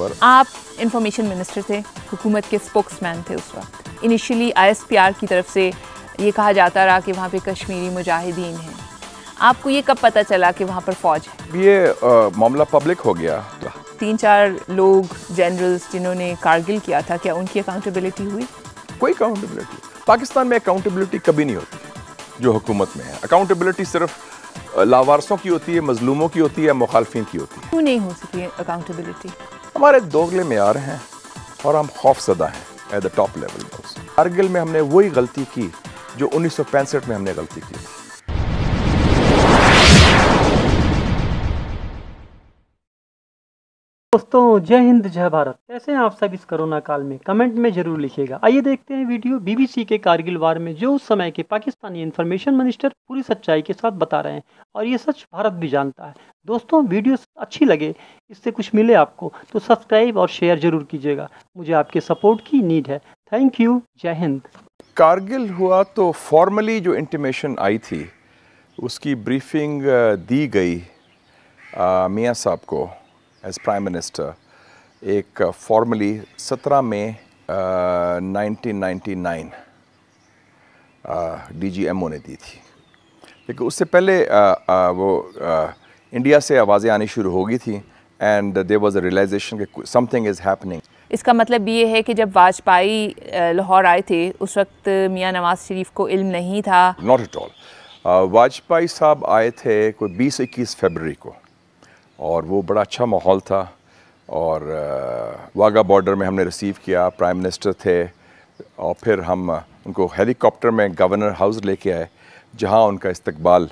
पर आप information minister थे हुकूमत के स्पोक्समैन थे उस वक्त इनिशियली आईएसपीआर की तरफ से ये कहा जाता रहा कि वहाँ पे कश्मीरी मुजाहिदीन हैं आपको ये कब पता चला कि वहाँ पर फौज है ये मामला पब्लिक हो गया तीन चार लोग जनरल्स जिन्होंने कारगिल किया था क्या उनकी अकाउंटेबिलिटी हुई कोई अकाउंटेबिलिटी पाकिस्तान में अकाउंटेबिलिटी कभी नहीं होती जो हुकूमत में है अकाउंटेबिलिटी सिर्फ लावारसों की होती है मजलूमों की होती है मुखालफी की होती है क्यों नहीं हो सकी अकाउंटेबिलिटी हमारे दोगले मैार हैं और हम खौफजदा हैं at the top level Kargil में हमने वही गलती की जो उन्नीस में हमने गलती की दोस्तों जय हिंद जय भारत कैसे हैं आप सब इस कोरोना काल में कमेंट में जरूर लिखिएगा आइए देखते हैं वीडियो बीबीसी के कारगिल वार में जो उस समय के पाकिस्तानी इन्फॉर्मेशन मिनिस्टर पूरी सच्चाई के साथ बता रहे हैं और ये सच भारत भी जानता है दोस्तों वीडियो अच्छी लगे इससे कुछ मिले आपको तो सब्सक्राइब और शेयर जरूर कीजिएगा मुझे आपके सपोर्ट की नीड है थैंक यू जय हिंद कारगिल हुआ तो फॉर्मली जो इंटीमेशन आई थी उसकी ब्रीफिंग दी गई मियाँ साहब को एज़ प्राइम मिनिस्टर एक फॉर्मली uh, सत्रह मई नाइन्टी uh, नाइन uh, ने दी थी लेकिन उससे पहले आ, आ, वो आ, इंडिया से आवाज़ें आनी शुरू हो गई थी and there was a realization something is happening इसका मतलब ये है कि जब वाजपेयी लाहौर आए थे उस वक्त मियां नवाज शरीफ को इल्म नहीं था नॉट एट ऑल वाजपेयी साहब आए थे कोई बीस इक्कीस फेबररी को और वो बड़ा अच्छा माहौल था और वाघा बॉर्डर में हमने रिसीव किया प्राइम मिनिस्टर थे और फिर हम उनको हेलीकॉप्टर में गवर्नर हाउस लेके आए जहाँ उनका इस्तकबाल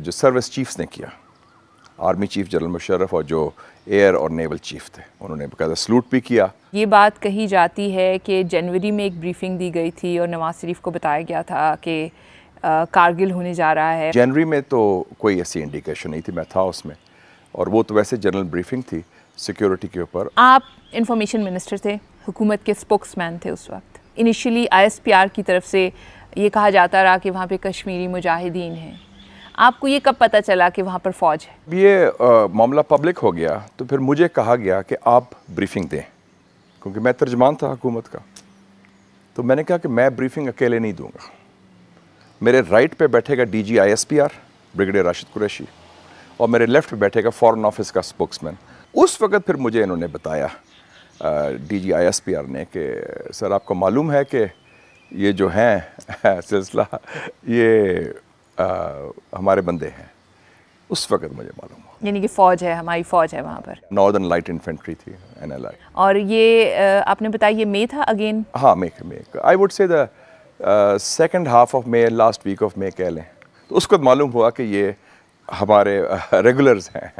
जो सर्विस चीफ्स ने किया आर्मी चीफ जनरल मुशर्रफ और जो एयर और नेवल चीफ थे उन्होंने बकायदा सलूट भी किया ये बात कही जाती है कि जनवरी में एक ब्रीफिंग दी गई थी और नवाज शरीफ को बताया गया था कि कारगिल होने जा रहा है जनवरी में तो कोई ऐसी इंडिकेशन नहीं थी मैं था उसमें और वो तो वैसे जनरल ब्रीफिंग थी सिक्योरिटी के ऊपर आप इंफॉर्मेशन मिनिस्टर थे हुकूमत के स्पोक्समैन थे उस वक्त इनिशियली आईएसपीआर की तरफ से ये कहा जाता रहा कि वहाँ पे कश्मीरी मुजाहिदीन हैं आपको ये कब पता चला कि वहाँ पर फ़ौज है ये आ, मामला पब्लिक हो गया तो फिर मुझे कहा गया कि आप ब्रीफिंग दें क्योंकि मैं तर्जमान था हुकूमत का तो मैंने कहा कि मैं ब्रीफिंग अकेले नहीं दूंगा मेरे राइट पे बैठेगा D G I S P R brigadier Rashid Qureshi और मेरे लेफ्ट में बैठेगा फॉरेन ऑफिस का स्पोक्समैन उस वक़्त फिर मुझे इन्होंने बताया D G I S P R ने कि सर आपको मालूम है कि ये जो हैं सिलसिला ये आ, हमारे बंदे हैं उस वक्त मुझे मालूम यानी कि फ़ौज है हमारी फ़ौज है वहाँ पर नॉर्दर्न लाइट इन्फेंट्री थी एन एल आई और ये आपने बताया ये मे था अगेन हाँ May May I would say the second half of May last week of May कह लें तो उसको मालूम हुआ कि ये हमारे रेगुलर्स हैं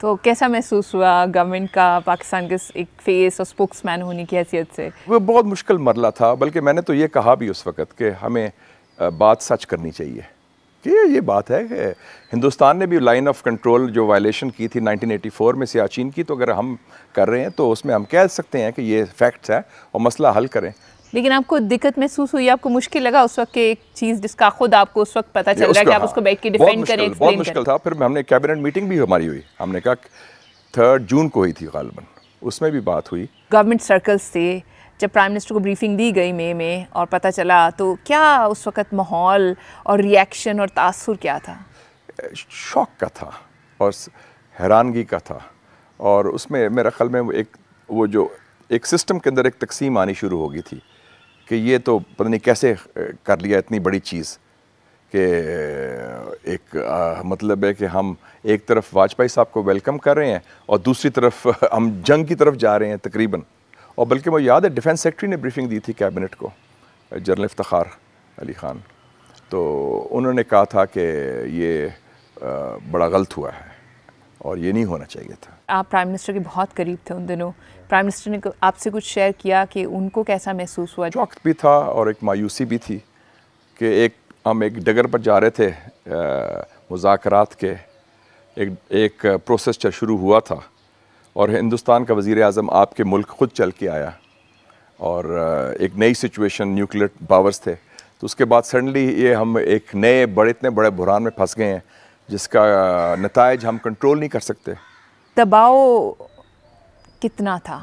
तो कैसा महसूस हुआ गवर्नमेंट का पाकिस्तान के एक फेस और स्पोक्समैन होने की हैसियत से वो बहुत मुश्किल मरला था बल्कि मैंने तो ये कहा भी उस वक़्त कि हमें बात सच करनी चाहिए कि ये बात है कि हिंदुस्तान ने भी लाइन ऑफ कंट्रोल जो वायलेशन की थी 1984 में सियाचिन की तो अगर हम कर रहे हैं तो उसमें हम कह सकते हैं कि ये फैक्ट्स हैं और मसला हल करें लेकिन आपको दिक्कत महसूस हुई आपको मुश्किल लगा उस वक्त एक चीज़ जिसका खुद आपको उस वक्त पता चल रहा कि आप हाँ, उसको बैठ के डिफेंड करें बहुत मुश्किल था फिर हमने कैबिनेट मीटिंग भी हमारी हुई हमने कहा थर्ड जून को हुई थी गालबन उसमें भी बात हुई गवर्नमेंट सर्कल्स से जब प्राइम मिनिस्टर को ब्रीफिंग दी गई मई में और पता चला तो क्या उस वक्त माहौल और रिएक्शन और तासुर क्या था शौक का था और हैरानगी का था और उसमें मेरा ख्याल में एक वो जो एक सिस्टम के अंदर एक तकसीम आनी शुरू हो गई थी कि ये तो पता नहीं कैसे कर लिया इतनी बड़ी चीज़ कि एक आ, मतलब है कि हम एक तरफ वाजपेयी साहब को वेलकम कर रहे हैं और दूसरी तरफ हम जंग की तरफ जा रहे हैं तकरीबन और बल्कि मुझे याद है डिफेंस सेक्रेटरी ने ब्रीफिंग दी थी कैबिनेट को जनरल इफ्तार अली ख़ान तो उन्होंने कहा था कि ये बड़ा गलत हुआ है और ये नहीं होना चाहिए था आप प्राइम मिनिस्टर के बहुत करीब थे उन दिनों प्राइम मिनिस्टर ने आपसे कुछ शेयर किया कि उनको कैसा महसूस हुआ शौक भी था और एक मायूसी भी थी कि एक हम एक डगर पर जा रहे थे मुजाकर के एक एक प्रोसेस शुरू हुआ था और हिंदुस्तान का वज़ी अजम आपके मुल्क खुद चल के आया और एक नई सिचुएशन न्यूक्लियर पावर्स थे तो उसके बाद सडनली ये हम एक नए बड़े इतने बड़े बुरान में फंस गए हैं जिसका नतज हम कंट्रोल नहीं कर सकते दबाव कितना था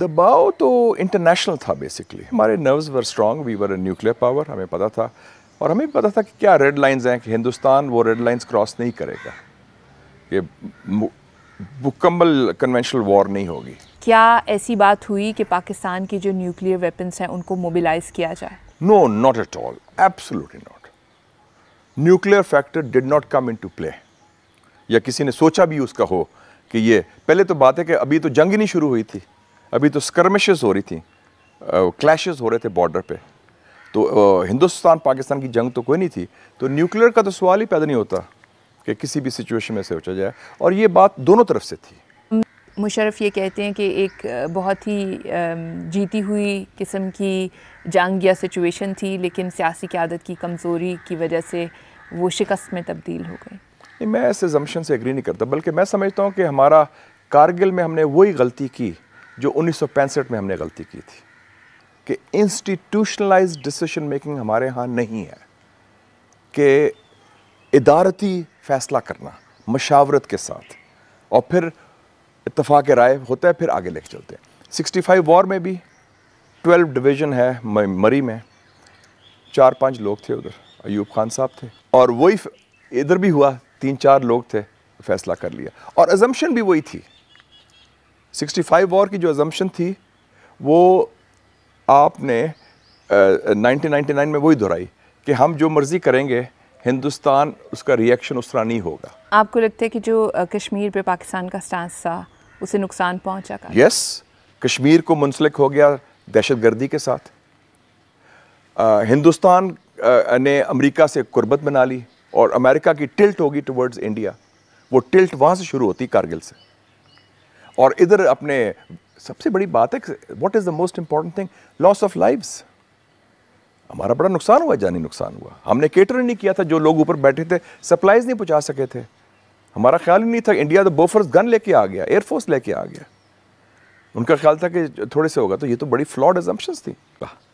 दबाव तो इंटरनेशनल था बेसिकली हमारे nerves were strong we were a nuclear power हमें पता था और हमें भी पता था कि क्या रेड लाइंस हैं कि हिंदुस्तान वो रेड लाइंस क्रॉस नहीं करेगा ये मुकम्मल कन्वेंशनल वॉर नहीं होगी क्या ऐसी बात हुई कि पाकिस्तान की जो न्यूक्लियर वेपन्स हैं उनको मोबिलाइज किया जाए no not at all absolutely not nuclear factor did not come into play या किसी ने सोचा भी उसका हो कि ये पहले तो बात है कि अभी तो जंग ही नहीं शुरू हुई थी अभी तो स्कर्मिशेस हो रही थी क्लैशेस हो रहे थे बॉर्डर पे तो हिंदुस्तान पाकिस्तान की जंग तो कोई नहीं थी तो न्यूक्लियर का तो सवाल ही पैदा नहीं होता कि किसी भी सिचुएशन में सोचा जाए और ये बात दोनों तरफ से थी मुशरफ ये कहते हैं कि एक बहुत ही जीती हुई किस्म की जंग या सिचुएशन थी लेकिन सियासी क्यादत की कमज़ोरी की वजह से वो शिकस्त में तब्दील हो गई नहीं मैं ऐसे जमशन से एग्री नहीं करता बल्कि मैं समझता हूँ कि हमारा कारगिल में हमने वही गलती की जो उन्नीस में हमने गलती की थी कि इंस्टीट्यूशनलाइज डिसीशन मेकिंग हमारे यहाँ नहीं है कि इदारती फ़ैसला करना मशावरत के साथ और फिर इतफाक़ राय होता है फिर आगे लेके चलते हैं 65 वॉर में भी 12 डिवीज़न है मरी में चार पांच लोग थे उधर अयूब खान साहब थे और वही इधर भी हुआ तीन चार लोग थे फैसला कर लिया और अजम्पन भी वही थी 65 वॉर की जो अजम्पन थी वो आपने नाइनटीन नाइनटी 1999 में वही दोहराई कि हम जो मर्ज़ी करेंगे हिंदुस्तान उसका रिएक्शन उस तरह नहीं होगा आपको लगता है कि जो कश्मीर पे पाकिस्तान का स्टांस था उसे नुकसान पहुंचा का यस कश्मीर को मुंसलिक हो गया दहशत गर्दी के साथ आ, हिंदुस्तान आ, ने अमेरिका से कुर्बत बना ली और अमेरिका की टिल्ट होगी टुवर्ड्स इंडिया वो टिल्ट वहाँ से शुरू होती कारगिल से और इधर अपने सबसे बड़ी बात है what is the most important thing loss of lives हमारा बड़ा नुकसान हुआ जानी नुकसान हुआ हमने केटर नहीं किया था जो लोग ऊपर बैठे थे सप्लाईज नहीं पहुँचा सके थे हमारा ख्याल ही नहीं था इंडिया तो बोफर्स गन लेके आ गया एयरफोर्स लेके आ गया उनका ख्याल था कि थोड़े से होगा तो ये तो बड़ी फ्लॉड एजम्पन्स थी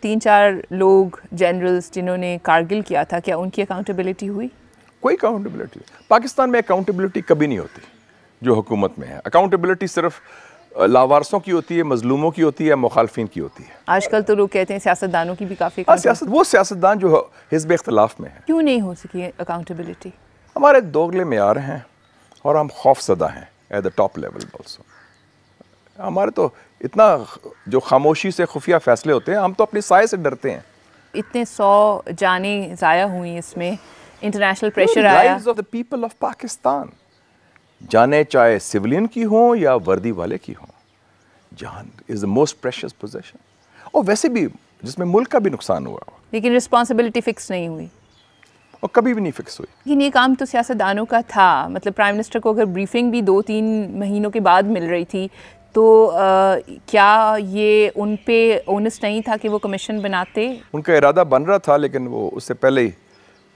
तीन चार लोग जनरल्स जिन्होंने कारगिल किया था क्या उनकी अकाउंटेबिलिटी हुई कोई अकाउंटेबिलिटी पाकिस्तान में अकाउंटेबिलिटी कभी नहीं होती जो हुकूमत में है अकाउंटेबिलिटी सिर्फ लावारसों की होती है मजलूमों की होती है मुखालफी की होती है आजकल तो लोग कहते हैं सियासतदानों की भी काफ़ी हाँ, सियासत वो सियासतदान जो हिजब इख्तलाफ में है क्यों नहीं हो सकी अकाउंटेबिलिटी हमारे दोगले मैार हैं और हम खौफजदा हैं at the top level also हमारे तो इतना जो खामोशी से खुफिया फैसले होते हैं हम तो अपने साय से डरते हैं इतने सौ जाने ज़ाया हुई इसमें इंटरनेशनल प्रेशर आया of the people of Pakistan जाने चाहे सिविलियन की हो या वर्दी वाले की हो जान is the most precious position और वैसे भी जिसमें मुल्क का भी नुकसान हुआ लेकिन रिस्पॉन्सिबिलिटी फिक्स नहीं हुई और कभी भी नहीं फिक्स हुई लेकिन ये काम तो सियासतदानों का था मतलब प्राइम मिनिस्टर को अगर ब्रीफिंग भी दो तीन महीनों के बाद मिल रही थी तो आ, क्या ये उन पे ओनस नहीं था कि वो कमीशन बनाते उनका इरादा बन रहा था लेकिन वो उससे पहले ही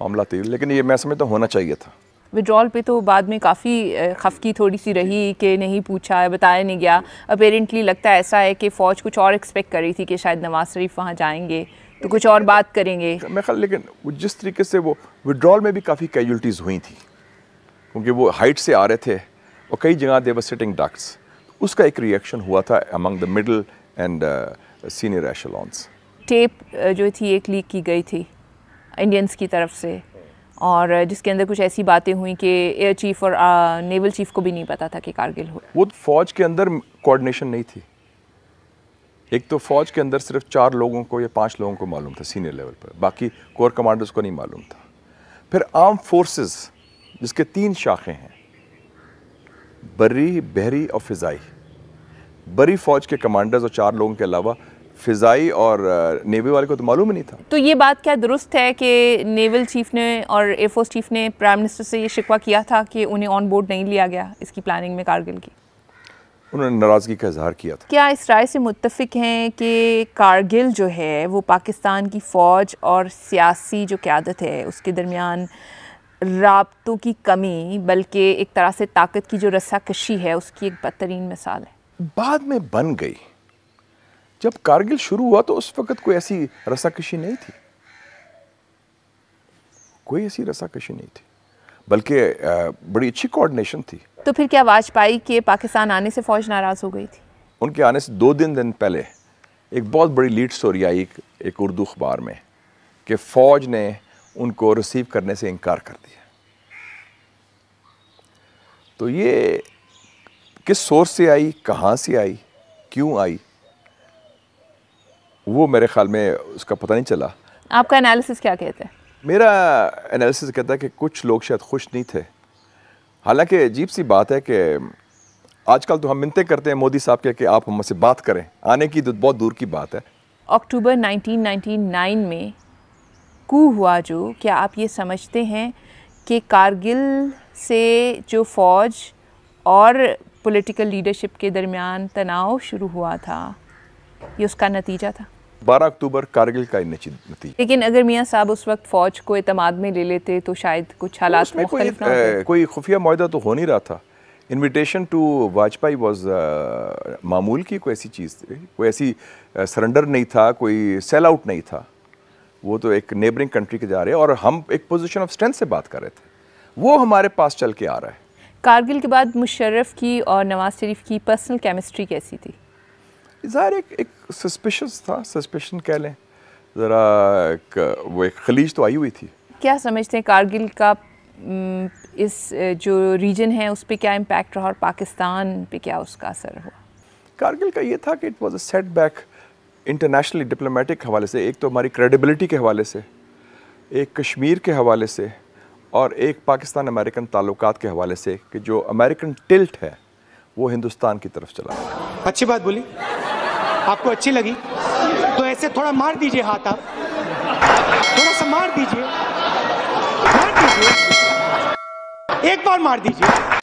मामला तेज लेकिन ये मैं समझता तो होना चाहिए था विड्रॉल पे तो बाद में काफ़ी खफकी थोड़ी सी रही कि नहीं पूछा बताया नहीं गया अपेरेंटली लगता है ऐसा है कि फ़ौज कुछ और एक्सपेक्ट कर रही थी कि शायद नवाज शरीफ वहाँ जाएंगे तो कुछ और बात करेंगे मैं ख्याल लेकिन जिस तरीके से वो विड्रॉल में भी काफ़ी कैजुलटीज़ हुई थी क्योंकि वो हाइट से आ रहे थे और कई जगह देवर सिटिंग डक्ट्स उसका एक रिएक्शन हुआ था among the middle and senior echelons टेप जो थी एक लीक की गई थी इंडियंस की तरफ से और जिसके अंदर कुछ ऐसी बातें हुई कि एयर चीफ और आ, नेवल चीफ को भी नहीं पता था कि कारगिल हो वो फौज के अंदर कोऑर्डिनेशन नहीं थी एक तो फौज के अंदर सिर्फ चार लोगों को या पांच लोगों को मालूम था सीनियर लेवल पर बाकी कोर कमांडर्स को नहीं मालूम था फिर आर्म फोर्सेस जिसके तीन शाखें हैं बरी बहरी और फिजाई बरी फौज के कमांडर्स और चार लोगों के अलावा फिजाई और नेवी वाले को तो मालूम ही नहीं था तो ये बात क्या दुरुस्त है कि नेवल चीफ ने और एयरफोर्स चीफ ने प्राइम मिनिस्टर से ये शिकवा किया था कि उन्हें ऑन बोर्ड नहीं लिया गया इसकी प्लानिंग में कारगिल की उन्होंने नाराज़गी का इजहार किया था क्या इस राय से मुतफिक हैं कि कारगिल जो है वो पाकिस्तान की फ़ौज और सियासी जो क्यादत है उसके दरमियान रबतों की कमी बल्कि एक तरह से ताकत की जो कशी है उसकी एक बदतरीन मिसाल है बाद में बन गई जब कारगिल शुरू हुआ तो उस वक़्त कोई ऐसी रसाकशी नहीं थी कोई ऐसी रसाकशी नहीं थी बल्कि बड़ी अच्छी कोऑर्डिनेशन थी तो फिर क्या वाजपेयी के पाकिस्तान आने से फौज नाराज़ हो गई थी उनके आने से दो दिन दिन पहले एक बहुत बड़ी लीड स्टोरी आई एक, एक उर्दू अखबार में कि फ़ौज ने उनको रिसीव करने से इनकार कर दिया तो ये किस सोर्स से आई कहाँ से आई क्यों आई वो मेरे ख्याल में उसका पता नहीं चला आपका एनालिसिस क्या कहता है मेरा एनालिसिस कहता है कि कुछ लोग शायद खुश नहीं थे हालांकि अजीब सी बात है कि आजकल तो हम मिनते करते हैं मोदी साहब के कि आप हमसे बात करें आने की तो बहुत दूर की बात है अक्टूबर 1999 में कू हुआ जो क्या आप ये समझते हैं कि कारगिल से जो फ़ौज और पॉलिटिकल लीडरशिप के दरमियान तनाव शुरू हुआ था ये उसका नतीजा था बारह अक्टूबर कारगिल का नतीजा लेकिन अगर मियाँ साहब उस वक्त फौज को अतमाद में ले लेते तो शायद कुछ तो हालात तो में कोई कोई खुफिया माहा तो हो नहीं रहा था इनविटेशन टू वाजपेयी वॉज मामूल की कोई ऐसी चीज़ थी कोई ऐसी सरेंडर नहीं था कोई सेल आउट नहीं था वो तो एक नेबरिंग कंट्री के जा रहे हैं और हम एक पोजिशन ऑफ स्ट्रेंथ से बात कर रहे थे वो हमारे पास चल के आ रहा है कारगिल के बाद मुशर्रफ की और नवाज शरीफ की पर्सनल केमिस्ट्री कैसी थी इजहार एक एक सस्पिशस था सस्पेशन कह लें ज़रा वो एक खलीज तो आई हुई थी क्या समझते हैं कारगिल का इस जो रीजन है उस पर क्या इम्पेक्ट रहा और पाकिस्तान पे क्या उसका असर हुआ कारगिल का ये था कि it was a setback internationally diplomatic हवाले से एक तो हमारी क्रेडिबिलिटी के हवाले से एक कश्मीर के हवाले से और एक पाकिस्तान अमेरिकन ताल्लुक के हवाले से कि जो अमेरिकन टिल्ट है वो हिंदुस्तान की तरफ चला अच्छी बात बोली आपको अच्छी लगी तो ऐसे थोड़ा मार दीजिए हाथ आप थोड़ा सा मार दीजिए मार दीजिए एक बार मार दीजिए